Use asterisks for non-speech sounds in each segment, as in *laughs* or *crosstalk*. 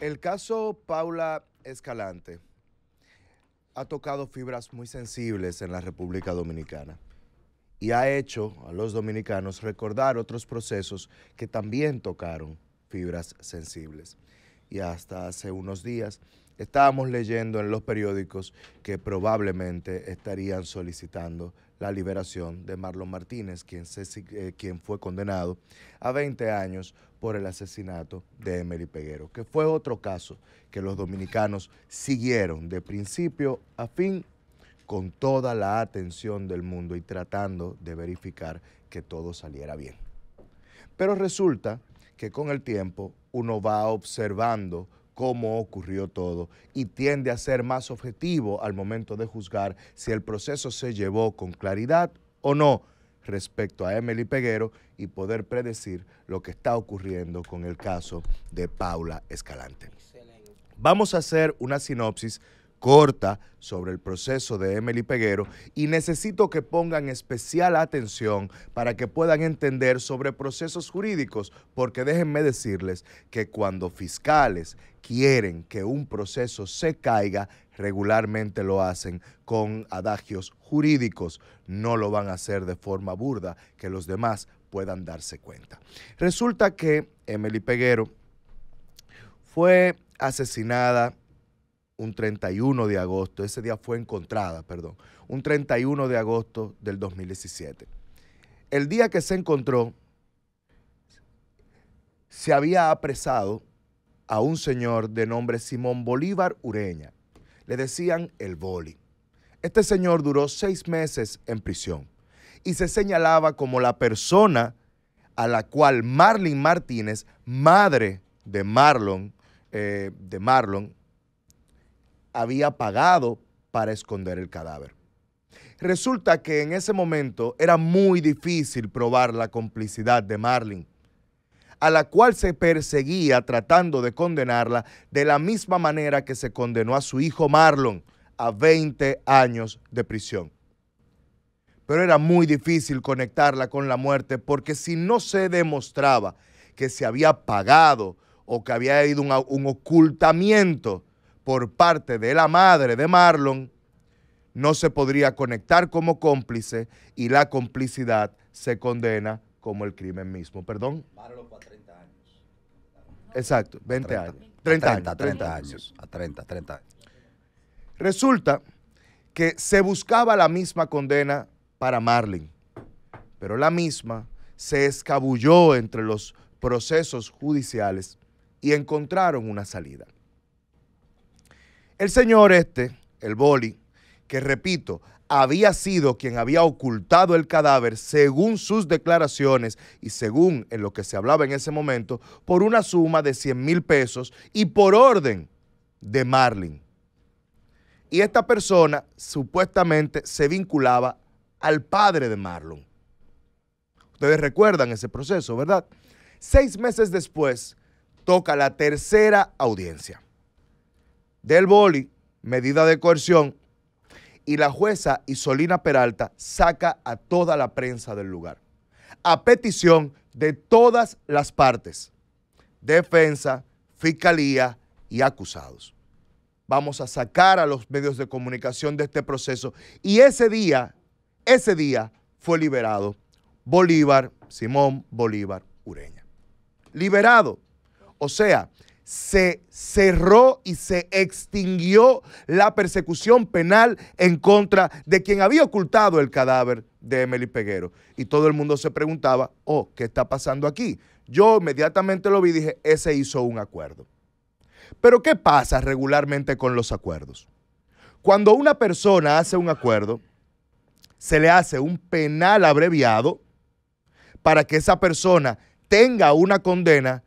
El caso Paula Escalante ha tocado fibras muy sensibles en la República Dominicana y ha hecho a los dominicanos recordar otros procesos que también tocaron fibras sensibles. Y hasta hace unos días estábamos leyendo en los periódicos que probablemente estarían solicitando la liberación de Marlon Martínez, quien, eh, fue condenado a 20 años por el asesinato de Emery Peguero, que fue otro caso que los dominicanos siguieron de principio a fin con toda la atención del mundo y tratando de verificar que todo saliera bien. Pero resulta que con el tiempo uno va observando cómo ocurrió todo y tiende a ser más objetivo al momento de juzgar si el proceso se llevó con claridad o no respecto a Emily Peguero y poder predecir lo que está ocurriendo con el caso de Paula Escalante. Vamos a hacer una sinopsis corta sobre el proceso de Emily Peguero y necesito que pongan especial atención para que puedan entender sobre procesos jurídicos, porque déjenme decirles que cuando fiscales quieren que un proceso se caiga, regularmente lo hacen con adagios jurídicos, no lo van a hacer de forma burda, que los demás puedan darse cuenta. Resulta que Emily Peguero fue asesinada un 31 de agosto, ese día fue encontrada, perdón, un 31 de agosto del 2017. El día que se encontró, se había apresado a un señor de nombre Simón Bolívar Ureña. Le decían el boli. Este señor duró seis meses en prisión y se señalaba como la persona a la cual Marlene Martínez, madre de Marlon, eh, de Marlon, había pagado para esconder el cadáver. Resulta que en ese momento era muy difícil probar la complicidad de Marlin, a la cual se perseguía tratando de condenarla de la misma manera que se condenó a su hijo Marlon a 20 años de prisión. Pero era muy difícil conectarla con la muerte porque si no se demostraba que se había pagado o que había ido un ocultamiento, por parte de la madre de Marlon, no se podría conectar como cómplice y la complicidad se condena como el crimen mismo. Perdón. Marlon fue a 30 años. Exacto, 20 años. 30, años. 30 años. A 30, 30 Resulta que se buscaba la misma condena para Marlin, pero la misma se escabulló entre los procesos judiciales y encontraron una salida. El señor este, el boli, que repito, había sido quien había ocultado el cadáver según sus declaraciones y según en lo que se hablaba en ese momento, por una suma de 100 mil pesos y por orden de Marlin. Y esta persona supuestamente se vinculaba al padre de Marlon. Ustedes recuerdan ese proceso, ¿verdad? Seis meses después, toca la tercera audiencia del boli, medida de coerción, y la jueza Isolina Peralta saca a toda la prensa del lugar, a petición de todas las partes, defensa, fiscalía y acusados. Vamos a sacar a los medios de comunicación de este proceso y ese día, ese día fue liberado Bolívar, Simón Bolívar Ureña. Liberado. O sea, se cerró y se extinguió la persecución penal en contra de quien había ocultado el cadáver de Emily Peguero. Y todo el mundo se preguntaba, oh, ¿qué está pasando aquí? Yo inmediatamente lo vi y dije, ese hizo un acuerdo. Pero ¿qué pasa regularmente con los acuerdos? Cuando una persona hace un acuerdo, se le hace un penal abreviado para que esa persona tenga una condena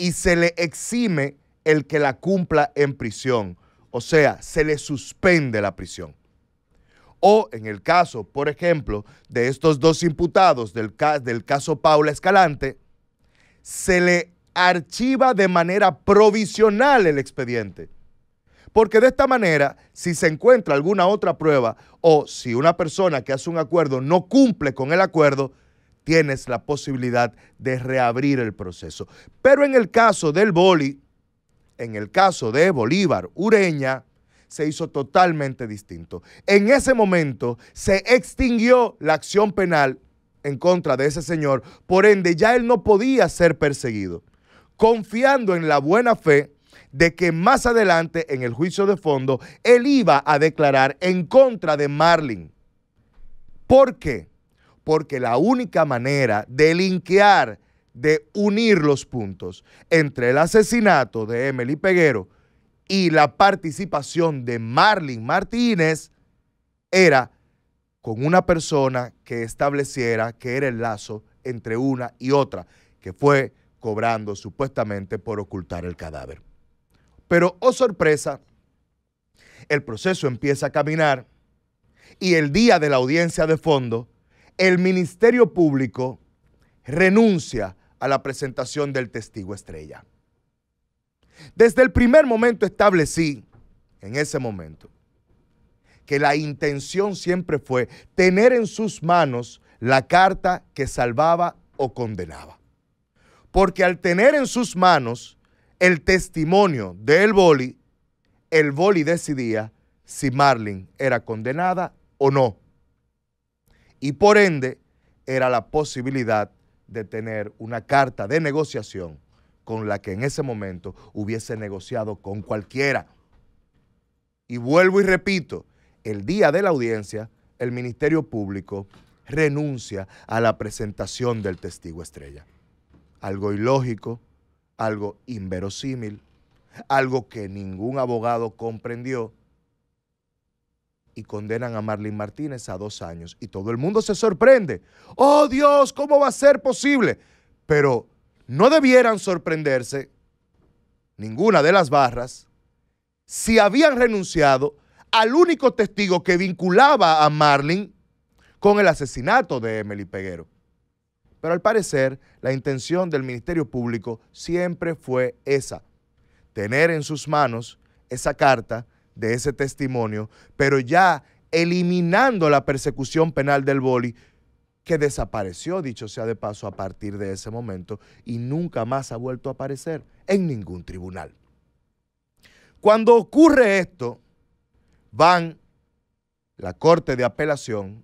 y se le exime el que la cumpla en prisión. O sea, se le suspende la prisión. O en el caso, por ejemplo, de estos dos imputados del, del caso Paula Escalante, se le archiva de manera provisional el expediente. Porque de esta manera, si se encuentra alguna otra prueba o si una persona que hace un acuerdo no cumple con el acuerdo, tienes la posibilidad de reabrir el proceso. Pero en el caso del boli, en el caso de Bolívar Ureña, se hizo totalmente distinto. En ese momento se extinguió la acción penal en contra de ese señor, por ende ya él no podía ser perseguido, confiando en la buena fe de que más adelante en el juicio de fondo él iba a declarar en contra de Marlin. ¿Por qué? porque la única manera de linkear, de unir los puntos entre el asesinato de Emily Peguero y la participación de Marlin Martínez era con una persona que estableciera que era el lazo entre una y otra, que fue cobrando supuestamente por ocultar el cadáver. Pero, oh sorpresa, el proceso empieza a caminar y el día de la audiencia de fondo el Ministerio Público renuncia a la presentación del testigo estrella. Desde el primer momento establecí, en ese momento, que la intención siempre fue tener en sus manos la carta que salvaba o condenaba. Porque al tener en sus manos el testimonio del boli, el boli decidía si Marlin era condenada o no y por ende era la posibilidad de tener una carta de negociación con la que en ese momento hubiese negociado con cualquiera. Y vuelvo y repito, el día de la audiencia, el Ministerio Público renuncia a la presentación del testigo estrella. Algo ilógico, algo inverosímil, algo que ningún abogado comprendió y condenan a Marlene Martínez a dos años. Y todo el mundo se sorprende. ¡Oh Dios! ¿Cómo va a ser posible? Pero no debieran sorprenderse ninguna de las barras si habían renunciado al único testigo que vinculaba a Marlene con el asesinato de Emily Peguero. Pero al parecer, la intención del Ministerio Público siempre fue esa, tener en sus manos esa carta de ese testimonio, pero ya eliminando la persecución penal del boli, que desapareció, dicho sea de paso, a partir de ese momento y nunca más ha vuelto a aparecer en ningún tribunal. Cuando ocurre esto, van la Corte de Apelación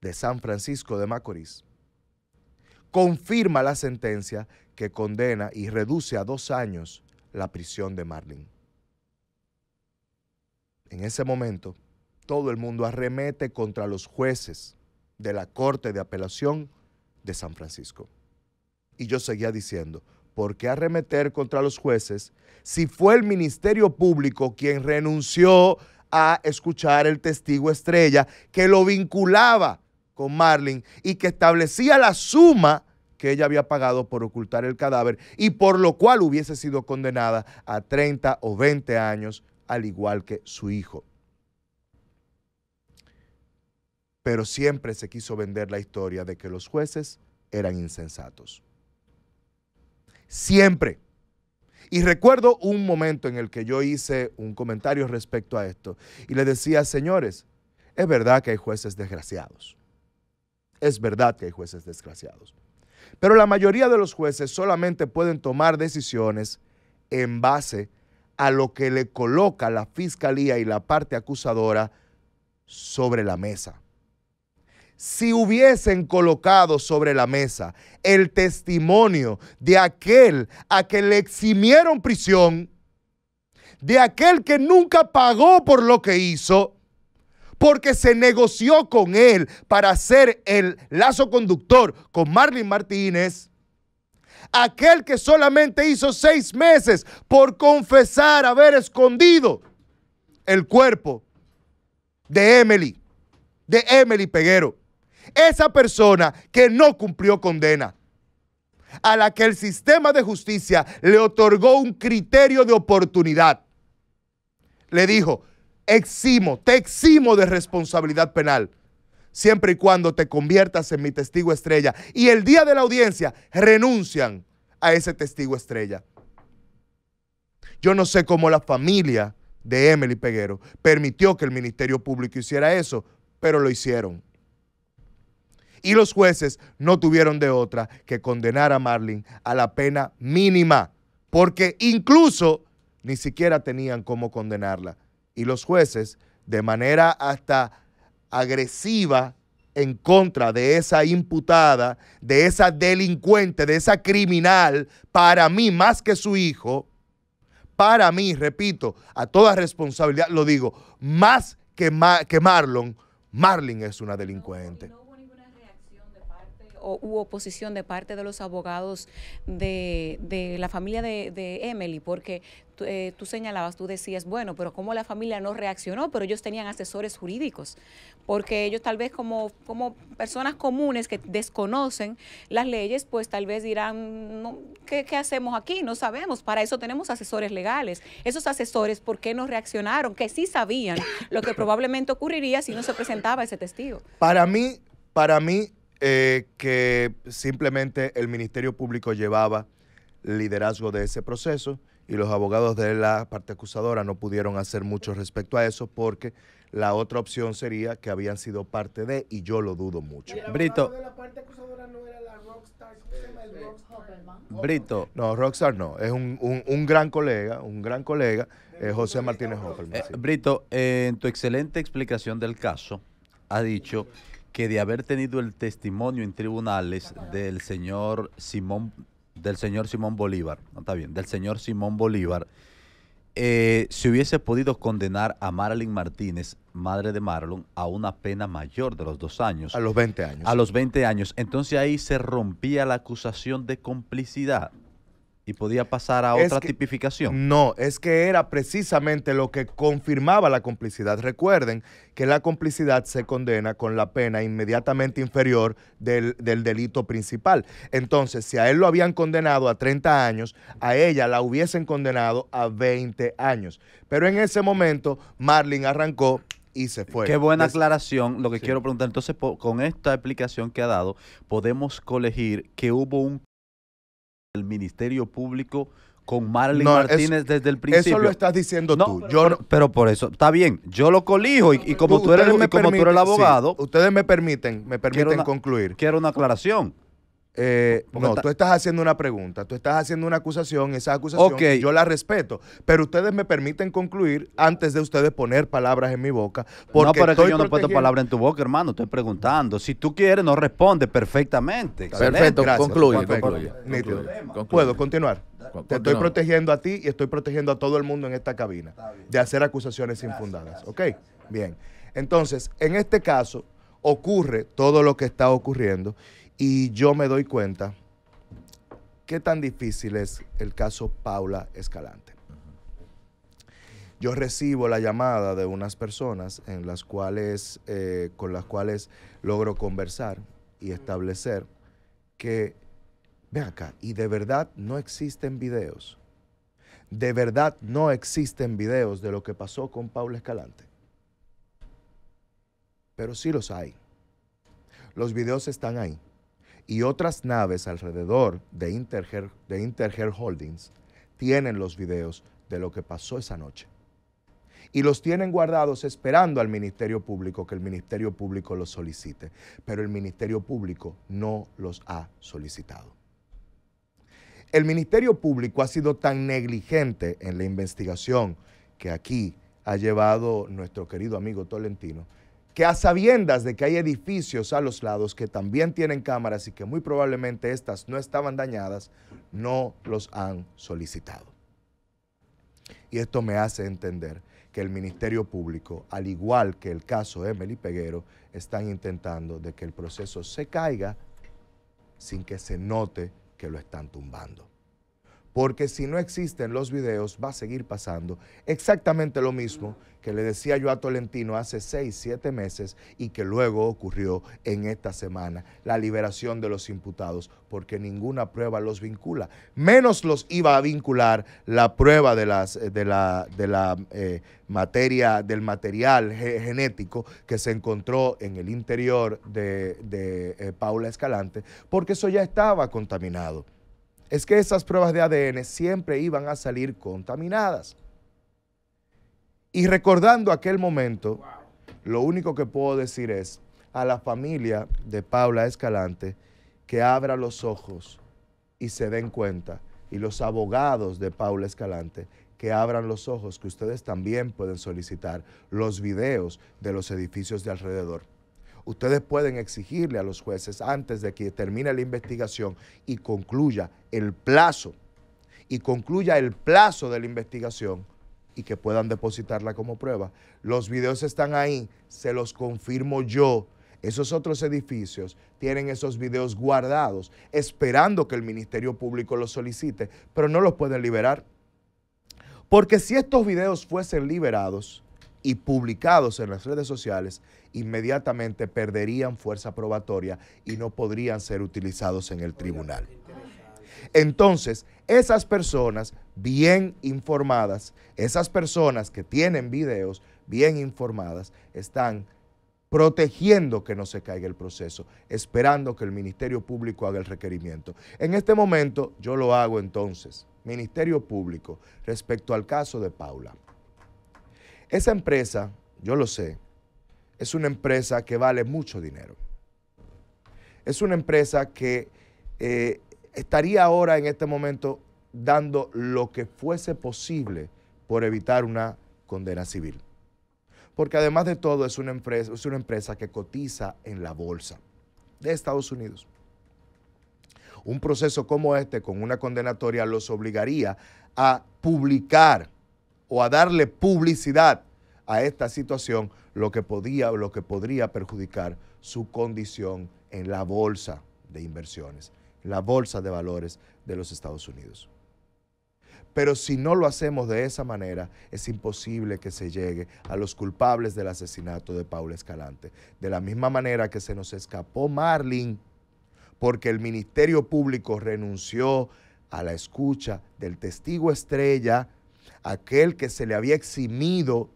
de San Francisco de Macorís, confirma la sentencia que condena y reduce a dos años la prisión de Marlin. En ese momento, todo el mundo arremete contra los jueces de la Corte de Apelación de San Francisco. Y yo seguía diciendo, ¿por qué arremeter contra los jueces si fue el Ministerio Público quien renunció a escuchar el testigo estrella que lo vinculaba con Marlin y que establecía la suma que ella había pagado por ocultar el cadáver y por lo cual hubiese sido condenada a 30 o 20 años al igual que su hijo. Pero siempre se quiso vender la historia de que los jueces eran insensatos. Siempre. Y recuerdo un momento en el que yo hice un comentario respecto a esto y le decía, señores, es verdad que hay jueces desgraciados. Es verdad que hay jueces desgraciados. Pero la mayoría de los jueces solamente pueden tomar decisiones en base a a lo que le coloca la fiscalía y la parte acusadora sobre la mesa. Si hubiesen colocado sobre la mesa el testimonio de aquel a que le eximieron prisión, de aquel que nunca pagó por lo que hizo, porque se negoció con él para hacer el lazo conductor con Marlene Martínez, aquel que solamente hizo seis meses por confesar haber escondido el cuerpo de Emily, de Emily Peguero. Esa persona que no cumplió condena, a la que el sistema de justicia le otorgó un criterio de oportunidad. Le dijo, eximo, te eximo de responsabilidad penal siempre y cuando te conviertas en mi testigo estrella. Y el día de la audiencia renuncian a ese testigo estrella. Yo no sé cómo la familia de Emily Peguero permitió que el Ministerio Público hiciera eso, pero lo hicieron. Y los jueces no tuvieron de otra que condenar a Marlin a la pena mínima, porque incluso ni siquiera tenían cómo condenarla. Y los jueces, de manera hasta agresiva en contra de esa imputada, de esa delincuente, de esa criminal, para mí más que su hijo, para mí, repito, a toda responsabilidad, lo digo, más que, que Marlon, Marlon es una delincuente hubo oposición de parte de los abogados de, la familia de, Emily, porque eh, tú señalabas, tú decías, bueno, pero cómo la familia no reaccionó, pero ellos tenían asesores jurídicos, porque ellos tal vez como, como personas comunes que desconocen las leyes, pues tal vez dirán, ¿qué, ¿qué, hacemos aquí? No sabemos, para eso tenemos asesores legales. Esos asesores, ¿por qué no reaccionaron? Que sí sabían lo que probablemente ocurriría si no se presentaba ese testigo. Para mí, para mí, eh, que simplemente el Ministerio Público llevaba liderazgo de ese proceso y los abogados de la parte acusadora no pudieron hacer mucho respecto a eso porque la otra opción sería que habían sido parte de y yo lo dudo mucho. Brito. De la parte acusadora no era la rockstar, Brito. No, Rockstar no, es un, gran colega, un gran colega, eh, José Martínez Hopperman. Eh, Brito, en tu excelente explicación del caso, ha dicho que de haber tenido el testimonio en tribunales del señor Simón del señor Simón Bolívar, no está bien, del señor Simón Bolívar, eh, se hubiese podido condenar a Marilyn Martínez, madre de Marlon, a una pena mayor de los dos años. A los 20 años. A los 20 años. Entonces ahí se rompía la acusación de complicidad y podía pasar a otra tipificación. No, es que era precisamente lo que confirmaba la complicidad. Recuerden que la complicidad se condena con la pena inmediatamente inferior del, delito principal. Entonces, si a él lo habían condenado a 30 años, a ella la hubiesen condenado a 20 años. Pero en ese momento, Marlin arrancó y se fue. Qué buena aclaración. Lo que quiero preguntar, entonces, con esta explicación que ha dado, podemos colegir que hubo un el Ministerio Público con Marlene Martínez desde el principio. Eso lo estás diciendo tú. Pero, yo, pero, por eso, está bien, yo lo colijo y, como, tú, eres, como eres el abogado. ustedes me permiten, me permiten concluir. Quiero una aclaración. Eh, no, tú estás haciendo una pregunta, tú estás haciendo una acusación, esa acusación yo la respeto, pero ustedes me permiten concluir antes de ustedes poner palabras en mi boca. no, pero yo no puedo palabras en tu boca, hermano, estoy preguntando. Si tú quieres, no responde perfectamente. Perfecto, concluye, Puedo continuar. Te estoy protegiendo a ti y estoy protegiendo a todo el mundo en esta cabina de hacer acusaciones infundadas. ¿Ok? Bien. Entonces, en este caso, ocurre todo lo que está ocurriendo y yo me doy cuenta qué tan difícil es el caso Paula Escalante. Yo recibo la llamada de unas personas en las cuales, eh, con las cuales logro conversar y establecer que, ve acá, y de verdad no existen videos. De verdad no existen videos de lo que pasó con Paula Escalante. Pero sí los hay. Los videos están ahí y otras naves alrededor de Interger, de Holdings tienen los videos de lo que pasó esa noche. Y los tienen guardados esperando al Ministerio Público que el Ministerio Público los solicite. Pero el Ministerio Público no los ha solicitado. El Ministerio Público ha sido tan negligente en la investigación que aquí ha llevado nuestro querido amigo Tolentino que a sabiendas de que hay edificios a los lados que también tienen cámaras y que muy probablemente estas no estaban dañadas, no los han solicitado. Y esto me hace entender que el Ministerio Público, al igual que el caso Emily Peguero, están intentando de que el proceso se caiga sin que se note que lo están tumbando porque si no existen los videos va a seguir pasando exactamente lo mismo que le decía yo a Tolentino hace seis siete meses y que luego ocurrió en esta semana, la liberación de los imputados, porque ninguna prueba los vincula, menos los iba a vincular la prueba de, las, eh, de la, eh, materia, del material genético que se encontró en el interior de, eh, Paula Escalante, porque eso ya estaba contaminado es que esas pruebas de ADN siempre iban a salir contaminadas. Y recordando aquel momento, lo único que puedo decir es a la familia de Paula Escalante que abra los ojos y se den cuenta, y los abogados de Paula Escalante que abran los ojos, que ustedes también pueden solicitar los videos de los edificios de alrededor ustedes pueden exigirle a los jueces antes de que termine la investigación y concluya el plazo, y concluya el plazo de la investigación y que puedan depositarla como prueba. Los videos están ahí, se los confirmo yo. Esos otros edificios tienen esos videos guardados, esperando que el Ministerio Público los solicite, pero no los pueden liberar. Porque si estos videos fuesen liberados, y publicados en las redes sociales, inmediatamente perderían fuerza probatoria y no podrían ser utilizados en el tribunal. Entonces, esas personas bien informadas, esas personas que tienen videos bien informadas, están protegiendo que no se caiga el proceso, esperando que el Ministerio Público haga el requerimiento. En este momento yo lo hago entonces, Ministerio Público, respecto al caso de Paula. Esa empresa, yo lo sé, es una empresa que vale mucho dinero. Es una empresa que eh, estaría ahora en este momento dando lo que fuese posible por evitar una condena civil. Porque además de todo es una empresa, es una empresa que cotiza en la bolsa de Estados Unidos. Un proceso como este con una condenatoria los obligaría a publicar o a darle publicidad a esta situación, lo que podía lo que podría perjudicar su condición en la bolsa de inversiones, en la bolsa de valores de los Estados Unidos. Pero si no lo hacemos de esa manera, es imposible que se llegue a los culpables del asesinato de Paula Escalante. De la misma manera que se nos escapó Marlin, porque el Ministerio Público renunció a la escucha del testigo estrella aquel que se le había eximido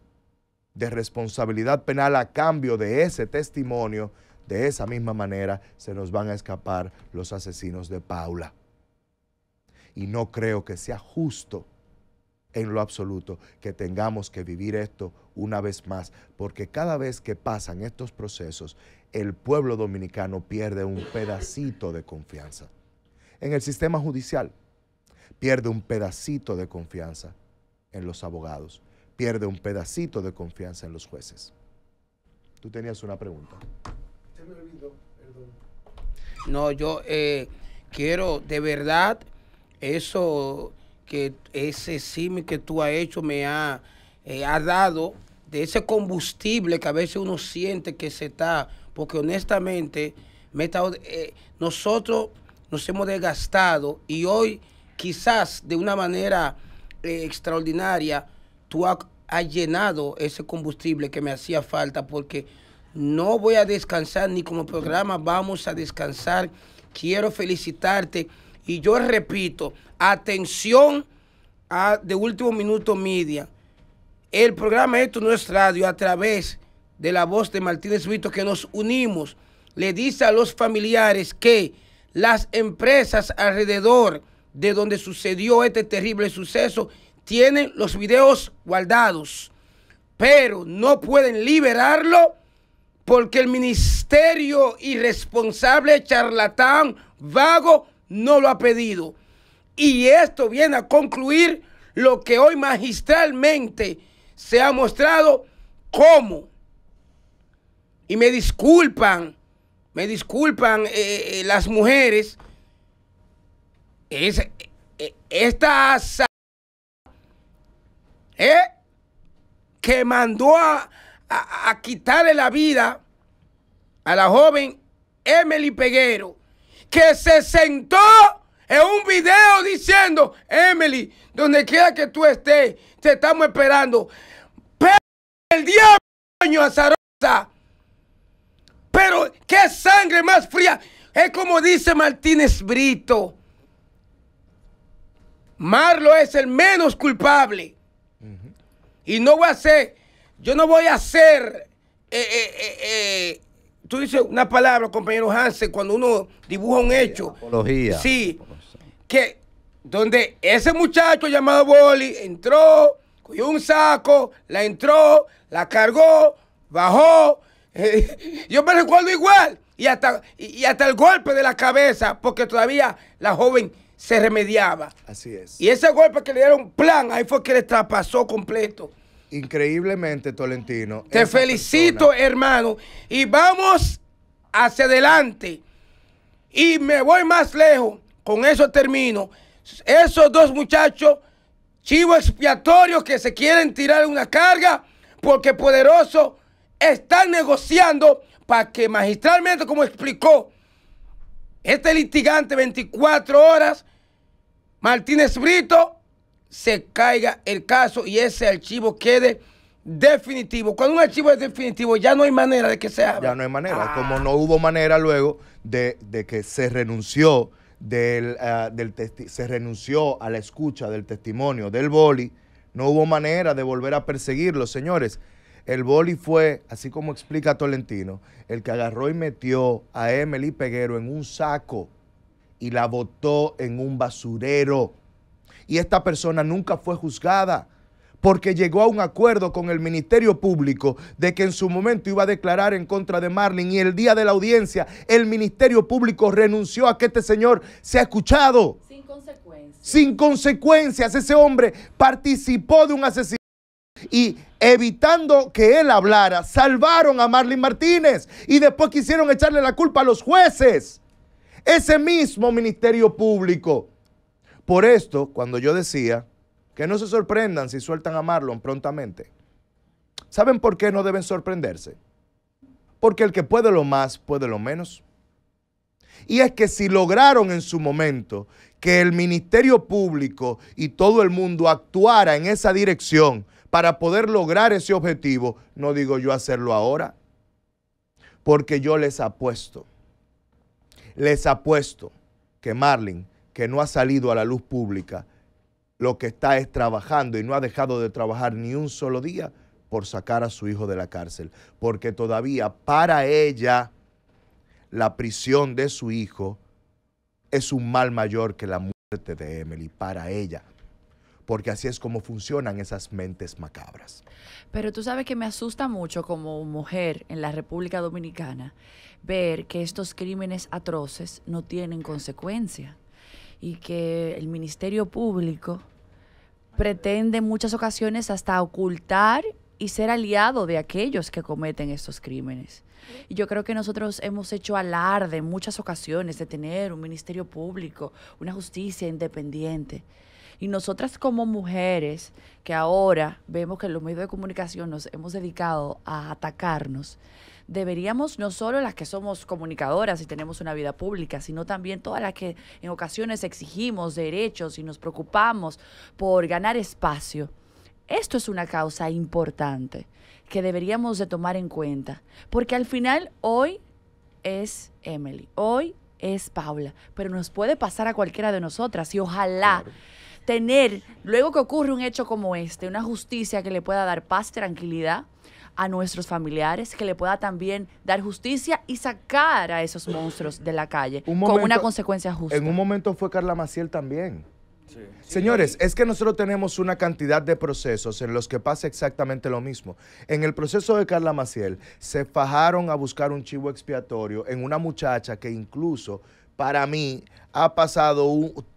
de responsabilidad penal a cambio de ese testimonio, de esa misma manera se nos van a escapar los asesinos de Paula. Y no creo que sea justo en lo absoluto que tengamos que vivir esto una vez más, porque cada vez que pasan estos procesos, el pueblo dominicano pierde un pedacito de confianza en el sistema judicial, pierde un pedacito de confianza en los abogados, pierde un pedacito de confianza en los jueces. Tú tenías una pregunta. No, yo eh, quiero de verdad eso que ese sim que tú has hecho me eh, ha, dado de ese combustible que a veces uno siente que se está, porque honestamente me eh, nosotros nos hemos desgastado y hoy quizás de una manera extraordinaria, tú has, llenado ese combustible que me hacía falta porque no voy a descansar ni como programa vamos a descansar. Quiero felicitarte y yo repito, atención a de último minuto media. El programa Esto No es Radio a través de la voz de Martínez Vito que nos unimos. Le dice a los familiares que las empresas alrededor de donde sucedió este terrible suceso tienen los videos guardados, pero no pueden liberarlo porque el ministerio irresponsable, charlatán, vago, no lo ha pedido. Y esto viene a concluir lo que hoy magistralmente se ha mostrado cómo Y me disculpan, me disculpan eh, eh, las mujeres es, eh, esta ¿eh? que mandó a, quitarle la vida a la joven Emily Peguero, que se sentó en un video diciendo, Emily, donde quiera que tú estés, te estamos esperando. Pero el diablo, azarosa. Pero qué sangre más fría. Es como dice Martínez Brito. Marlo es el menos culpable. Y no voy a hacer, yo no voy a hacer, eh, eh, eh, tú dices una palabra, compañero Hansen, cuando uno dibuja un hecho. Apología. Sí, que donde ese muchacho llamado Boli entró, cogió un saco, la entró, la cargó, bajó. *laughs* yo me recuerdo igual. Y hasta, y hasta el golpe de la cabeza, porque todavía la joven se remediaba. Así es. Y ese golpe que le dieron plan, ahí fue que le traspasó completo. Increíblemente, Tolentino. Te felicito, hermano. Y vamos hacia adelante. Y me voy más lejos. Con eso termino. Esos dos muchachos, chivo expiatorios que se quieren tirar una carga, porque poderoso están negociando para que magistralmente, como explicó este litigante, 24 horas Martínez Brito se caiga el caso y ese archivo quede definitivo. Cuando un archivo es definitivo, ya no hay manera de que se abra. Ya no hay manera. Ah. Como no hubo manera luego de, que se renunció del, ah, se renunció a la escucha del testimonio del boli, no hubo manera de volver a perseguirlo, señores. El boli fue, así como explica Tolentino, el que agarró y metió a Emily Peguero en un saco y la botó en un basurero. Y esta persona nunca fue juzgada porque llegó a un acuerdo con el Ministerio Público de que en su momento iba a declarar en contra de Marlin y el día de la audiencia el Ministerio Público renunció a que este señor ha escuchado. Sin consecuencias. Sin consecuencias. Ese hombre participó de un asesinato y evitando que él hablara, salvaron a Marlin Martínez y después quisieron echarle la culpa a los jueces ese mismo Ministerio Público. Por esto, cuando yo decía que no se sorprendan si sueltan a Marlon prontamente, ¿saben por qué no deben sorprenderse? Porque el que puede lo más, puede lo menos. Y es que si lograron en su momento que el Ministerio Público y todo el mundo actuara en esa dirección para poder lograr ese objetivo, no digo yo hacerlo ahora, porque yo les apuesto les apuesto que Marlin, que no ha salido a la luz pública, lo que está es trabajando y no ha dejado de trabajar ni un solo día por sacar a su hijo de la cárcel, porque todavía para ella la prisión de su hijo es un mal mayor que la muerte de Emily, para ella porque así es como funcionan esas mentes macabras. Pero tú sabes que me asusta mucho como mujer en la República Dominicana ver que estos crímenes atroces no tienen consecuencia y que el Ministerio Público pretende en muchas ocasiones hasta ocultar y ser aliado de aquellos que cometen estos crímenes. Y yo creo que nosotros hemos hecho alarde en muchas ocasiones de tener un ministerio público, una justicia independiente. Y nosotras como mujeres, que ahora vemos que los medios de comunicación nos hemos dedicado a atacarnos, deberíamos no solo las que somos comunicadoras y tenemos una vida pública, sino también todas las que en ocasiones exigimos derechos y nos preocupamos por ganar espacio. Esto es una causa importante que deberíamos de tomar en cuenta, porque al final hoy es Emily, hoy es Paula, pero nos puede pasar a cualquiera de nosotras y ojalá tener, luego que ocurre un hecho como este, una justicia que le pueda dar paz, tranquilidad a nuestros familiares, que le pueda también dar justicia y sacar a esos monstruos de la calle con una consecuencia justa. En un momento fue Carla Maciel también. Señores, es que nosotros tenemos una cantidad de procesos en los que pasa exactamente lo mismo. En el proceso de Carla Maciel se fajaron a buscar un chivo expiatorio en una muchacha que incluso para mí ha pasado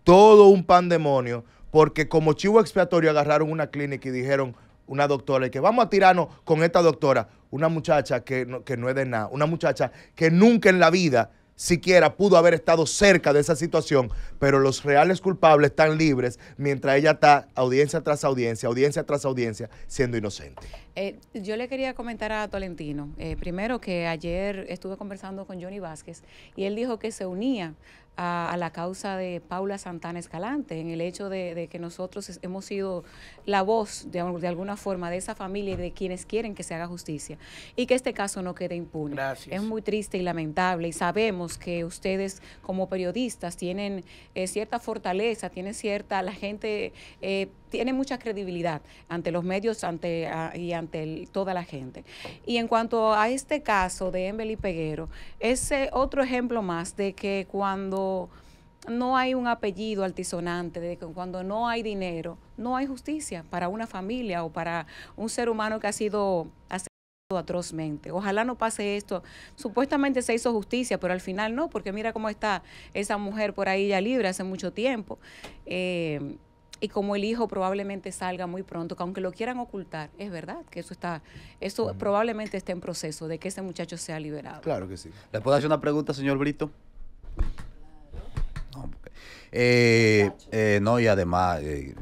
todo un pandemonio porque como chivo expiatorio agarraron una clínica y dijeron, una doctora, y que vamos a tirarnos con esta doctora, una muchacha que no, es de nada, una muchacha que nunca en la vida siquiera pudo haber estado cerca de esa situación, pero los reales culpables están libres mientras ella está audiencia tras audiencia, audiencia tras audiencia, siendo inocente. Eh, yo le quería comentar a Tolentino, eh, primero que ayer estuve conversando con Johnny Vázquez y él dijo que se unía a, la causa de Paula Santana Escalante, en el hecho de, que nosotros hemos sido la voz de, alguna forma de esa familia y de quienes quieren que se haga justicia y que este caso no quede impune. Es muy triste y lamentable y sabemos que ustedes como periodistas tienen eh, cierta fortaleza, tienen cierta, la gente... Eh, tiene mucha credibilidad ante los medios ante, ah, y ante toda la gente. Y en cuanto a este caso de Emily Peguero, es otro ejemplo más de que cuando no hay un apellido altisonante, de que cuando no hay dinero, no hay justicia para una familia o para un ser humano que ha sido asesinado atrozmente. Ojalá no pase esto. Supuestamente se hizo justicia, pero al final no, porque mira cómo está esa mujer por ahí ya libre hace mucho tiempo. Eh, y como el hijo probablemente salga muy pronto, que aunque lo quieran ocultar, es verdad que eso está, eso probablemente esté en proceso de que ese muchacho sea liberado. Claro que sí. ¿Le puedo hacer una pregunta, señor Brito? No, eh, eh, no y además eh,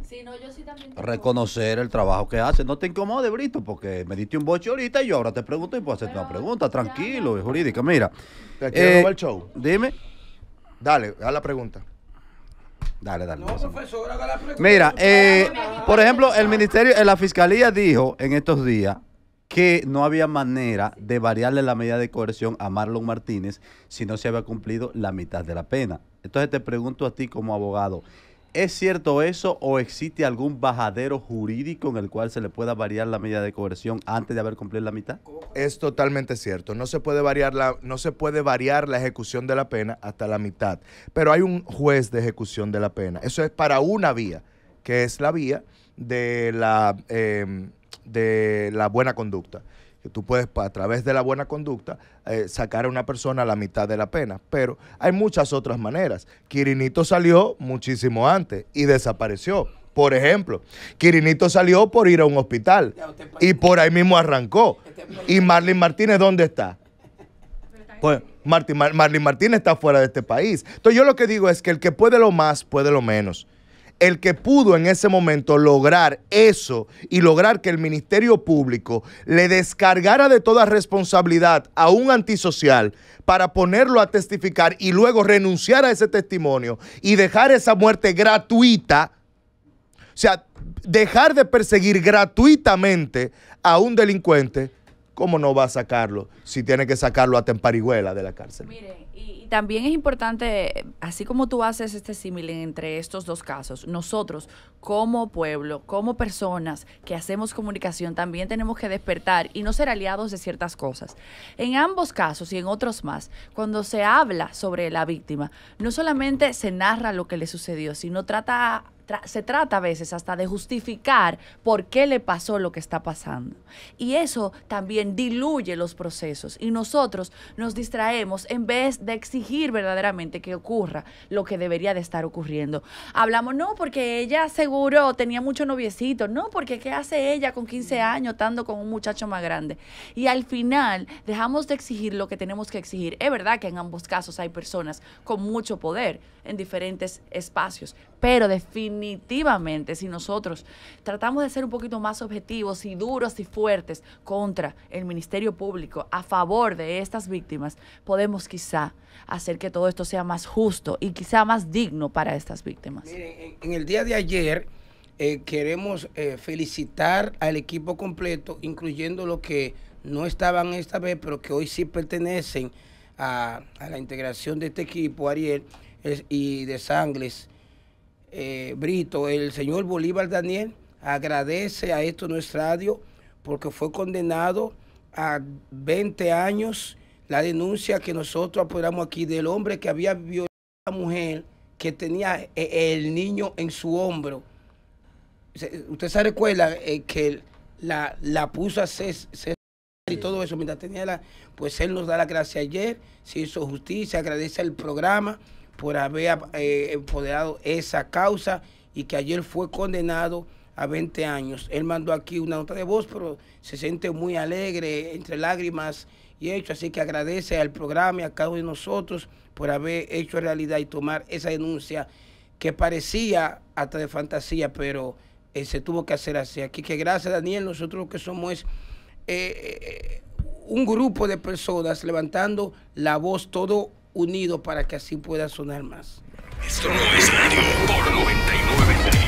reconocer el trabajo que hace. No te incomode, Brito, porque me diste un boche ahorita y yo ahora te pregunto y puedo hacerte una pregunta, tranquilo, jurídica. Mira, te quiero el show. Dime. Dale, haz la pregunta. Dale, dale. Mira, eh, por ejemplo, el ministerio, eh, la fiscalía dijo en estos días que no había manera de variarle la medida de coerción a Marlon Martínez si no se había cumplido la mitad de la pena. Entonces te pregunto a ti como abogado, ¿Es cierto eso o existe algún bajadero jurídico en el cual se le pueda variar la medida de coerción antes de haber cumplido la mitad? Es totalmente cierto. No se puede variar la, no se puede variar la ejecución de la pena hasta la mitad. Pero hay un juez de ejecución de la pena. Eso es para una vía, que es la vía de la, em, de la buena conducta que tú puedes a través de la buena conducta eh, sacar a una persona a la mitad de la pena, pero hay muchas otras maneras. Quirinito salió muchísimo antes y desapareció. Por ejemplo, Quirinito salió por ir a un hospital y por ahí mismo arrancó. Este ¿Y Marlin Martínez dónde está? Pues Marlene Martínez está fuera de este país. Entonces yo lo que digo es que el que puede lo más, puede lo menos el que pudo en ese momento lograr eso y lograr que el Ministerio Público le descargara de toda responsabilidad a un antisocial para ponerlo a testificar y luego renunciar a ese testimonio y dejar esa muerte gratuita, o sea, dejar de perseguir gratuitamente a un delincuente, ¿cómo no va a sacarlo si tiene que sacarlo a Temparihuela de la cárcel? Miren también es importante, así como tú haces este símil entre estos dos casos, nosotros como pueblo, como personas que hacemos comunicación, también tenemos que despertar y no ser aliados de ciertas cosas. En ambos casos y en otros más, cuando se habla sobre la víctima, no solamente se narra lo que le sucedió, sino trata se trata a veces hasta de justificar por qué le pasó lo que está pasando. Y eso también diluye los procesos y nosotros nos distraemos en vez de exigir verdaderamente que ocurra lo que debería de estar ocurriendo. Hablamos, no, porque ella seguro tenía mucho noviecito, no, porque ¿qué hace ella con 15 años estando con un muchacho más grande? Y al final dejamos de exigir lo que tenemos que exigir. Es verdad que en ambos casos hay personas con mucho poder en diferentes espacios, pero definitivamente si nosotros tratamos de ser un poquito más objetivos y duros y fuertes contra el Ministerio Público a favor de estas víctimas, podemos quizá hacer que todo esto sea más justo y quizá más digno para estas víctimas. en el día de ayer eh, queremos eh, felicitar al equipo completo, incluyendo los que no estaban esta vez, pero que hoy sí pertenecen a, la integración de este equipo, Ariel y de Sangles, eh, Brito, el señor Bolívar Daniel agradece a esto nuestro radio porque fue condenado a 20 años la denuncia que nosotros apoderamos aquí del hombre que había violado a la mujer que tenía eh, el niño en su hombro. Usted se recuerda eh, que la, la puso a ser y todo eso, mientras tenía la, pues él nos da la gracia ayer, se hizo justicia, agradece al programa por haber eh, empoderado esa causa y que ayer fue condenado a 20 años. Él mandó aquí una nota de voz, pero se siente muy alegre, entre lágrimas, y hecho. Así que agradece al programa y a cada uno de nosotros por haber hecho realidad y tomar esa denuncia que parecía hasta de fantasía, pero eh, se tuvo que hacer así. Aquí que gracias Daniel, nosotros lo que somos es eh, eh, un grupo de personas levantando la voz, todo unido para que así pueda sonar más. Esto no es radio por 99.